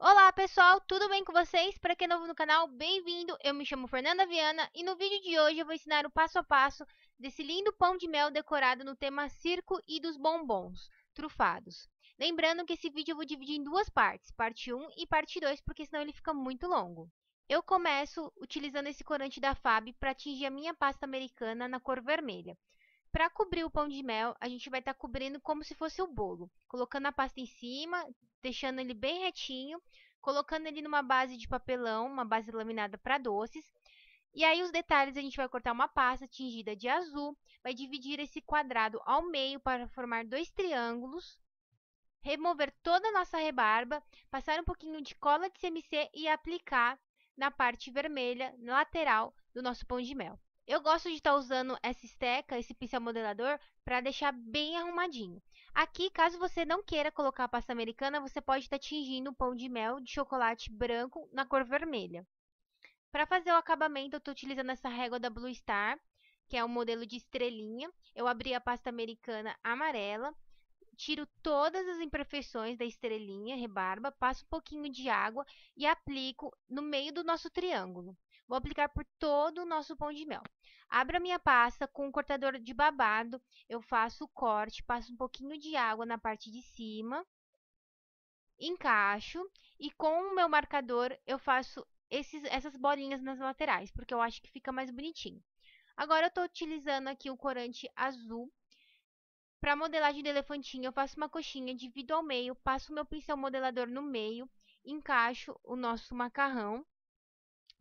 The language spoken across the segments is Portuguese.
Olá pessoal, tudo bem com vocês? Para quem é novo no canal, bem-vindo! Eu me chamo Fernanda Viana e no vídeo de hoje eu vou ensinar o passo a passo desse lindo pão de mel decorado no tema circo e dos bombons trufados. Lembrando que esse vídeo eu vou dividir em duas partes, parte 1 e parte 2, porque senão ele fica muito longo. Eu começo utilizando esse corante da FAB para tingir a minha pasta americana na cor vermelha para cobrir o pão de mel, a gente vai estar tá cobrindo como se fosse o bolo, colocando a pasta em cima, deixando ele bem retinho, colocando ele numa base de papelão, uma base laminada para doces. E aí os detalhes a gente vai cortar uma pasta tingida de azul, vai dividir esse quadrado ao meio para formar dois triângulos, remover toda a nossa rebarba, passar um pouquinho de cola de CMC e aplicar na parte vermelha, lateral do nosso pão de mel. Eu gosto de estar tá usando essa esteca, esse pincel modelador, para deixar bem arrumadinho. Aqui, caso você não queira colocar a pasta americana, você pode estar tá tingindo o pão de mel de chocolate branco na cor vermelha. Para fazer o acabamento, eu estou utilizando essa régua da Blue Star, que é um modelo de estrelinha. Eu abri a pasta americana amarela, tiro todas as imperfeições da estrelinha, rebarba, passo um pouquinho de água e aplico no meio do nosso triângulo. Vou aplicar por todo o nosso pão de mel. Abro a minha pasta com o um cortador de babado, eu faço o corte, passo um pouquinho de água na parte de cima, encaixo e com o meu marcador eu faço esses, essas bolinhas nas laterais, porque eu acho que fica mais bonitinho. Agora eu estou utilizando aqui o corante azul. Para modelagem do elefantinho, eu faço uma coxinha, divido ao meio, passo o meu pincel modelador no meio, encaixo o nosso macarrão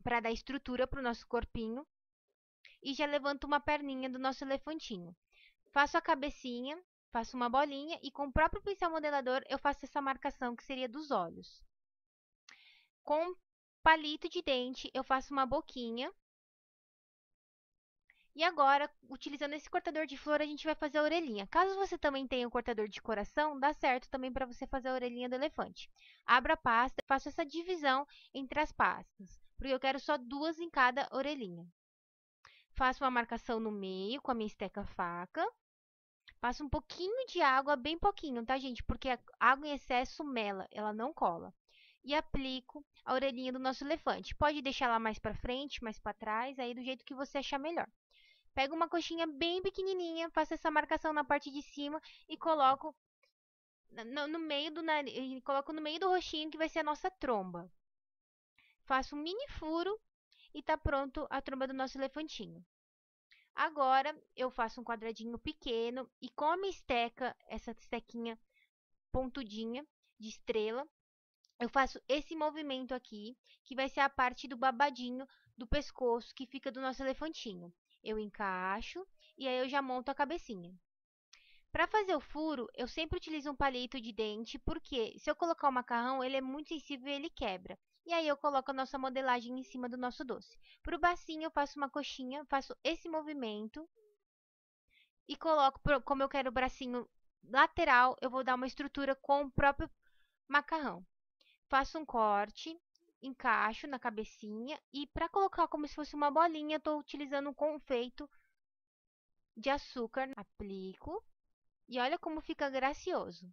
para dar estrutura para o nosso corpinho. E já levanto uma perninha do nosso elefantinho. Faço a cabecinha, faço uma bolinha e com o próprio pincel modelador eu faço essa marcação que seria dos olhos. Com palito de dente eu faço uma boquinha. E agora, utilizando esse cortador de flor, a gente vai fazer a orelhinha. Caso você também tenha o um cortador de coração, dá certo também para você fazer a orelhinha do elefante. Abra a pasta, faço essa divisão entre as pastas porque eu quero só duas em cada orelhinha. Faço uma marcação no meio com a minha esteca faca. Passo um pouquinho de água, bem pouquinho, tá, gente? Porque a água em excesso mela, ela não cola. E aplico a orelhinha do nosso elefante. Pode deixar lá mais para frente, mais para trás, aí do jeito que você achar melhor. Pego uma coxinha bem pequenininha, faço essa marcação na parte de cima e coloco no, no meio do nariz, coloco no meio do roxinho que vai ser a nossa tromba faço um mini furo e tá pronto a tromba do nosso elefantinho. Agora, eu faço um quadradinho pequeno e com a minha esteca, essa estequinha pontudinha de estrela, eu faço esse movimento aqui, que vai ser a parte do babadinho do pescoço que fica do nosso elefantinho. Eu encaixo e aí eu já monto a cabecinha. Para fazer o furo, eu sempre utilizo um palito de dente, porque se eu colocar o macarrão, ele é muito sensível e ele quebra. E aí eu coloco a nossa modelagem em cima do nosso doce. Para o bacinho, eu faço uma coxinha, faço esse movimento. E coloco, como eu quero o bracinho lateral, eu vou dar uma estrutura com o próprio macarrão. Faço um corte, encaixo na cabecinha e para colocar como se fosse uma bolinha, estou utilizando um confeito de açúcar. Aplico e olha como fica gracioso.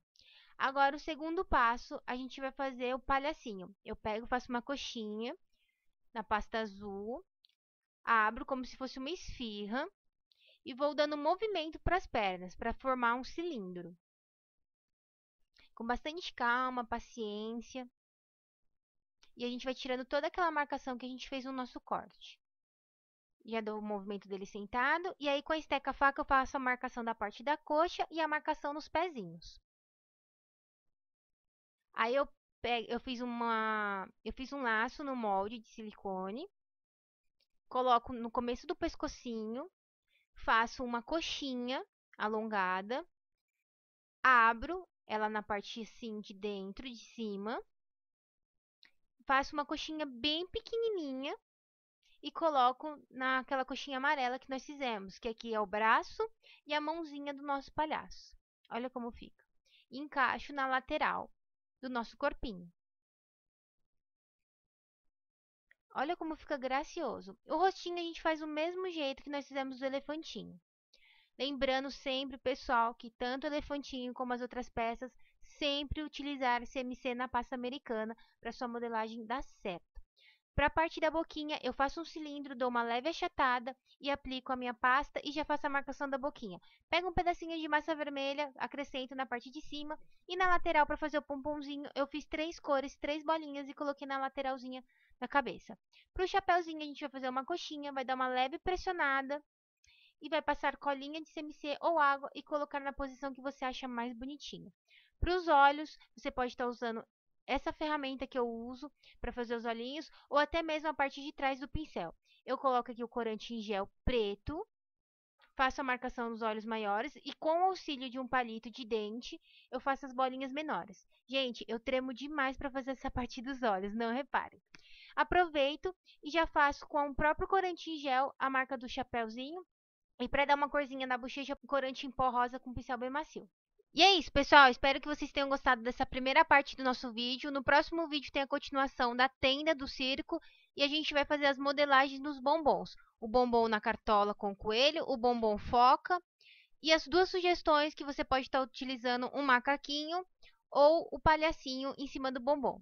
Agora, o segundo passo, a gente vai fazer o palhacinho. Eu pego, faço uma coxinha na pasta azul, abro como se fosse uma esfirra e vou dando movimento para as pernas, para formar um cilindro. Com bastante calma, paciência. E a gente vai tirando toda aquela marcação que a gente fez no nosso corte já é dou o movimento dele sentado. E aí com a esteca faca eu faço a marcação da parte da coxa e a marcação nos pezinhos. Aí eu, pego, eu fiz uma, eu fiz um laço no molde de silicone, coloco no começo do pescocinho, faço uma coxinha alongada, abro ela na parte assim de dentro, de cima, faço uma coxinha bem pequenininha e coloco naquela coxinha amarela que nós fizemos, que aqui é o braço e a mãozinha do nosso palhaço. Olha como fica. E encaixo na lateral do nosso corpinho. Olha como fica gracioso. O rostinho a gente faz o mesmo jeito que nós fizemos o elefantinho. Lembrando sempre, pessoal, que tanto o elefantinho como as outras peças, sempre utilizar CMC na pasta americana para sua modelagem dar certo. Para a parte da boquinha, eu faço um cilindro, dou uma leve achatada e aplico a minha pasta e já faço a marcação da boquinha. Pego um pedacinho de massa vermelha, acrescento na parte de cima e na lateral para fazer o pomponzinho, eu fiz três cores, três bolinhas e coloquei na lateralzinha da cabeça. Para o chapéuzinho, a gente vai fazer uma coxinha, vai dar uma leve pressionada e vai passar colinha de CMC ou água e colocar na posição que você acha mais bonitinho. Para os olhos, você pode estar tá usando essa ferramenta que eu uso para fazer os olhinhos, ou até mesmo a parte de trás do pincel. Eu coloco aqui o corante em gel preto, faço a marcação nos olhos maiores e com o auxílio de um palito de dente, eu faço as bolinhas menores. Gente, eu tremo demais para fazer essa parte dos olhos, não reparem. Aproveito e já faço com o próprio corante em gel a marca do chapéuzinho e para dar uma corzinha na bochecha, corante em pó rosa com pincel bem macio. E é isso, pessoal. Espero que vocês tenham gostado dessa primeira parte do nosso vídeo. No próximo vídeo tem a continuação da tenda do circo e a gente vai fazer as modelagens dos bombons. O bombom na cartola com o coelho, o bombom foca e as duas sugestões que você pode estar utilizando um macaquinho ou o palhacinho em cima do bombom.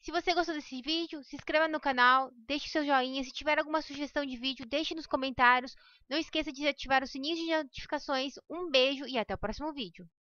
Se você gostou desse vídeo, se inscreva no canal, deixe seu joinha. Se tiver alguma sugestão de vídeo, deixe nos comentários. Não esqueça de ativar o sininho de notificações. Um beijo e até o próximo vídeo.